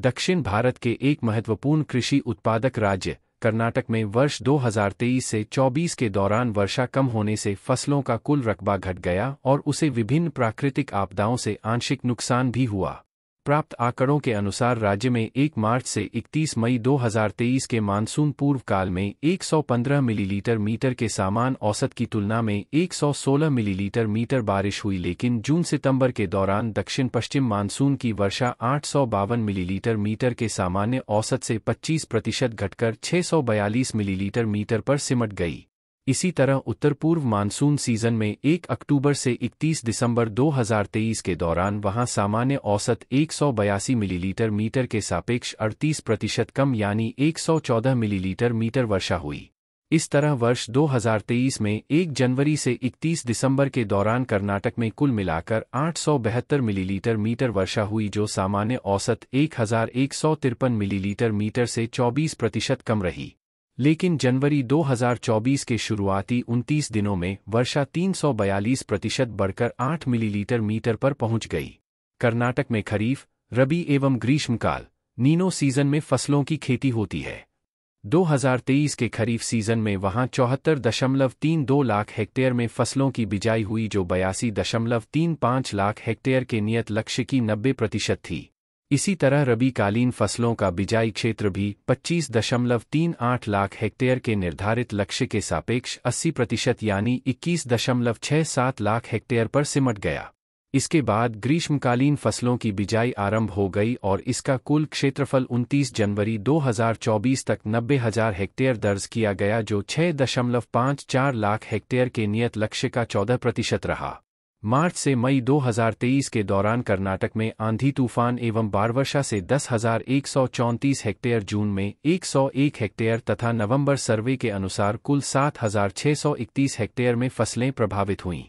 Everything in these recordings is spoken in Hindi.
दक्षिण भारत के एक महत्वपूर्ण कृषि उत्पादक राज्य कर्नाटक में वर्ष 2023 से 24 के दौरान वर्षा कम होने से फसलों का कुल रकबा घट गया और उसे विभिन्न प्राकृतिक आपदाओं से आंशिक नुकसान भी हुआ प्राप्त आंकड़ों के अनुसार राज्य में 1 मार्च से 31 मई 2023 के मानसून पूर्व काल में 115 मिलीलीटर मीटर के सामान औसत की तुलना में 116 मिलीलीटर मीटर बारिश हुई लेकिन जून सितंबर के दौरान दक्षिण पश्चिम मानसून की वर्षा आठ मिलीलीटर मीटर के सामान्य औसत से 25 प्रतिशत घटकर 642 मिलीलीटर मीटर पर सिमट गई इसी तरह उत्तर पूर्व मानसून सीजन में 1 अक्टूबर से 31 दिसंबर 2023 के दौरान वहां सामान्य औसत एक मिलीलीटर मीटर के सापेक्ष 38 प्रतिशत कम यानी 114 मिलीलीटर मीटर वर्षा हुई इस तरह वर्ष 2023 में 1 जनवरी से 31 दिसंबर के दौरान कर्नाटक में कुल मिलाकर आठ मिलीलीटर मीटर वर्षा हुई जो सामान्य औसत एक मिलीलीटर मीटर से चौबीस प्रतिशत कम रही लेकिन जनवरी 2024 के शुरुआती 29 दिनों में वर्षा 342 प्रतिशत बढ़कर 8 मिलीलीटर मीटर पर पहुंच गई कर्नाटक में खरीफ रबी एवं ग्रीष्मकाल नीनो सीजन में फसलों की खेती होती है 2023 के खरीफ सीजन में वहां चौहत्तर दशमलव तीन दो लाख हेक्टेयर में फसलों की बिजाई हुई जो बयासी दशमलव तीन पाँच लाख हेक्टेयर के नियत लक्ष्य की नब्बे प्रतिशत थी इसी तरह रबी कालीन फसलों का बिजाई क्षेत्र भी 25.38 लाख हेक्टेयर के निर्धारित लक्ष्य के सापेक्ष 80 प्रतिशत यानी 21.67 लाख हेक्टेयर पर सिमट गया इसके बाद ग्रीष्मकालीन फसलों की बिजाई आरंभ हो गई और इसका कुल क्षेत्रफल 29 जनवरी 2024 तक नब्बे हजार हेक्टेयर दर्ज किया गया जो 6.54 लाख हेक्टेयर के नियत लक्ष्य का 14 प्रतिशत रहा मार्च से मई 2023 के दौरान कर्नाटक में आंधी तूफान एवं बारवर्षा से दस हजार एक सौ चौंतीस हेक्टेयर जून में 101 हेक्टेयर तथा नवंबर सर्वे के अनुसार कुल सात हजार सौ इकतीस हेक्टेयर में फसलें प्रभावित हुईं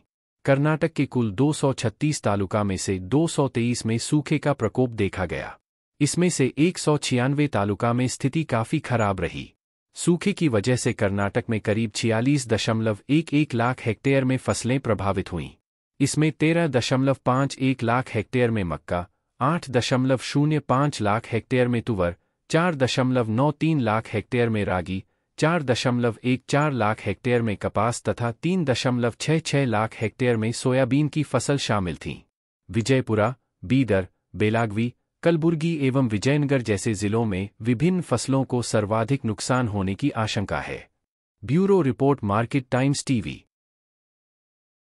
कर्नाटक के कुल 236 तालुका में से 223 में सूखे का प्रकोप देखा गया इसमें से एक तालुका में स्थिति काफी खराब रही सूखे की वजह से कर्नाटक में करीब छियालीस दशमलव एक एक लाख हेक्टेयर में फसलें प्रभावित हुईं इसमें तेरह दशमलव पांच एक लाख हेक्टेयर में मक्का आठ दशमलव शून्य पांच लाख हेक्टेयर में तुवर चार दशमलव नौ तीन लाख हेक्टेयर में रागी चार दशमलव एक चार लाख हेक्टेयर में कपास तथा तीन दशमलव छह छह लाख हेक्टेयर में सोयाबीन की फसल शामिल थी विजयपुरा बीदर बेलागवी कलबुर्गी एवं विजयनगर जैसे जिलों में विभिन्न फसलों को सर्वाधिक नुकसान होने की आशंका है bureau report Market Times TV